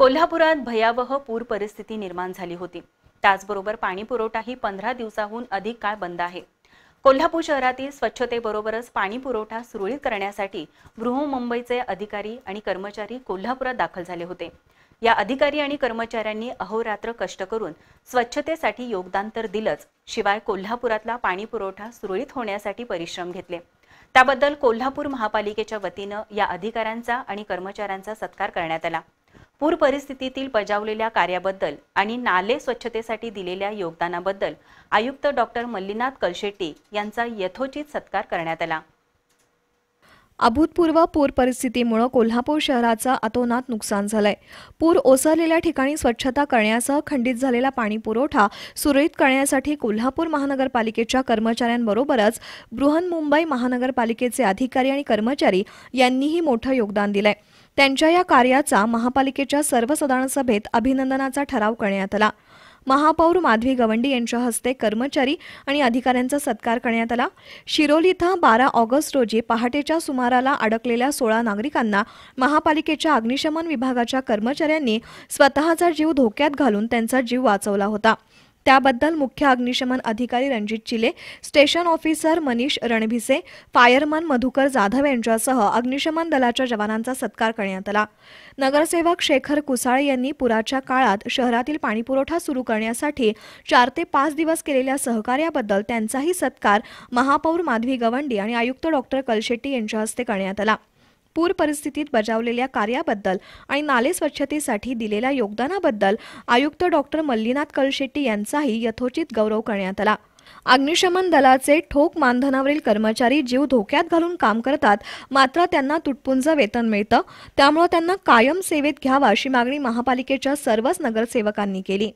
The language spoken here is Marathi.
कोल्हापुरात भयावह पूर परिस्थिती निर्माण झाली होती त्याचबरोबर पाणी पुरवठाही पंधरा दिवसाहून अधिक काळ बंद आहे कोल्हापूर शहरातील स्वच्छतेबरोबरच पाणी पुरवठा सुरळीत करण्यासाठी बृहमुंबईचे अधिकारी आणि कर्मचारी कोल्हापुरात दाखल झाले होते या अधिकारी आणि कर्मचाऱ्यांनी अहोरात्र कष्ट करून स्वच्छतेसाठी योगदान तर दिलंच शिवाय कोल्हापुरातला पाणी पुरवठा सुरळीत होण्यासाठी परिश्रम घेतले त्याबद्दल कोल्हापूर महापालिकेच्या वतीनं या अधिकाऱ्यांचा आणि कर्मचाऱ्यांचा सत्कार करण्यात आला पूर परिस्थितीतील बजावलेल्या कार्याबद्दल आणि नाले स्वच्छतेसाठी दिलेल्या योगदानाबद्दल आयुक्त डॉक्टर मल्लीनाथ कलशेट्टी यांचा यथोचित सत्कार करण्यात आला अभूतपूर्व पूर परिस्थितीमुळे कोल्हापूर शहराचं अतोनात नुकसान झालंय पूर ओसरलेल्या ठिकाणी स्वच्छता करण्यासह खंडित झालेला पाणी पुरवठा सुरळीत करण्यासाठी कोल्हापूर महानगरपालिकेच्या कर्मचाऱ्यांबरोबरच बृहन्मुंबई महानगरपालिकेचे अधिकारी आणि कर्मचारी यांनीही मोठं योगदान दिलंय त्यांच्या या कार्याचा महापालिकेच्या सर्वसाधारण सभेत अभिनंदनाचा ठराव करण्यात आला महापौर माधवी गवंडी यांच्या हस्ते कर्मचारी आणि अधिकाऱ्यांचा सत्कार करण्यात आला शिरोली इथं बारा ऑगस्ट रोजी पहाटेच्या सुमाराला अडकलेल्या सोळा नागरिकांना महापालिकेच्या अग्निशमन विभागाच्या कर्मचाऱ्यांनी स्वतःचा जीव धोक्यात घालून त्यांचा जीव वाचवला होता त्याबद्दल मुख्य अग्निशमन अधिकारी Ranjit Chile station officer Manish Ranbhise fireman Madhukar Jadhav यांच्यासह अग्निशमन दलाच्या जवानांचा सत्कार करण्यात आला नगरसेवक शेखर कुसाळे यांनी पुराच्या काळात शहरातील पाणीपुरवठा सुरू करण्यासाठी चार ते पाच दिवस केलेल्या सहकार्याबद्दल त्यांचाही सत्कार महापौर माधवी गवंडी आणि आयुक्त डॉक्टर कलशेट्टी यांच्या हस्ते करण्यात आला पूर परिस्थितीत बजावलेल्या कार्याबद्दल आणि नाले स्वच्छतेसाठी दिलेल्या योगदानाबद्दल आयुक्त डॉक्टर मल्लीनाथ कलशेट्टी यांचाही यथोचित गौरव करण्यात आला अग्निशमन दलाचे ठोक मानधनावरील कर्मचारी जीव धोक्यात घालून काम करतात मात्र त्यांना तुटपुंज वेतन मिळतं त्यामुळे त्यांना कायम सेवेत घ्यावा अशी मागणी महापालिकेच्या सर्वच नगरसेवकांनी केली